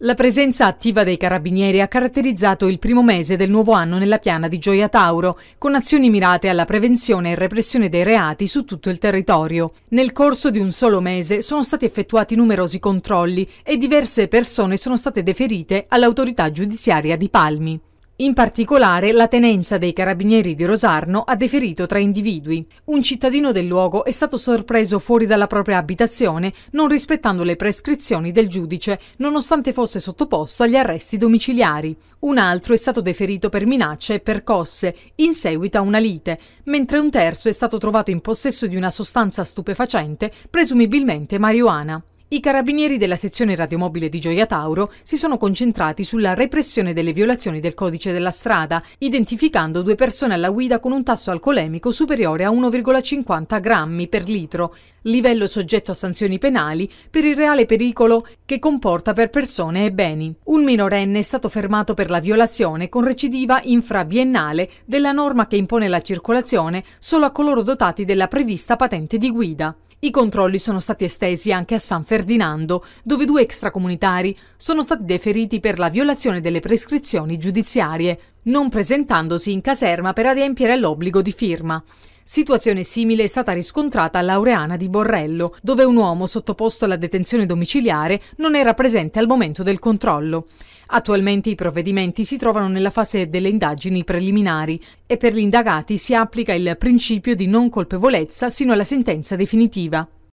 La presenza attiva dei carabinieri ha caratterizzato il primo mese del nuovo anno nella piana di Gioia Tauro, con azioni mirate alla prevenzione e repressione dei reati su tutto il territorio. Nel corso di un solo mese sono stati effettuati numerosi controlli e diverse persone sono state deferite all'autorità giudiziaria di Palmi. In particolare, la tenenza dei carabinieri di Rosarno ha deferito tre individui. Un cittadino del luogo è stato sorpreso fuori dalla propria abitazione non rispettando le prescrizioni del giudice, nonostante fosse sottoposto agli arresti domiciliari. Un altro è stato deferito per minacce e percosse, in seguito a una lite, mentre un terzo è stato trovato in possesso di una sostanza stupefacente, presumibilmente marijuana. I carabinieri della sezione radiomobile di Gioia Tauro si sono concentrati sulla repressione delle violazioni del codice della strada, identificando due persone alla guida con un tasso alcolemico superiore a 1,50 grammi per litro, livello soggetto a sanzioni penali per il reale pericolo che comporta per persone e beni. Un minorenne è stato fermato per la violazione con recidiva infrabiennale della norma che impone la circolazione solo a coloro dotati della prevista patente di guida. I controlli sono stati estesi anche a San Fernando Ferdinando, dove due extracomunitari sono stati deferiti per la violazione delle prescrizioni giudiziarie, non presentandosi in caserma per adempiere all'obbligo di firma. Situazione simile è stata riscontrata a Laureana di Borrello, dove un uomo sottoposto alla detenzione domiciliare non era presente al momento del controllo. Attualmente i provvedimenti si trovano nella fase delle indagini preliminari e per gli indagati si applica il principio di non colpevolezza sino alla sentenza definitiva.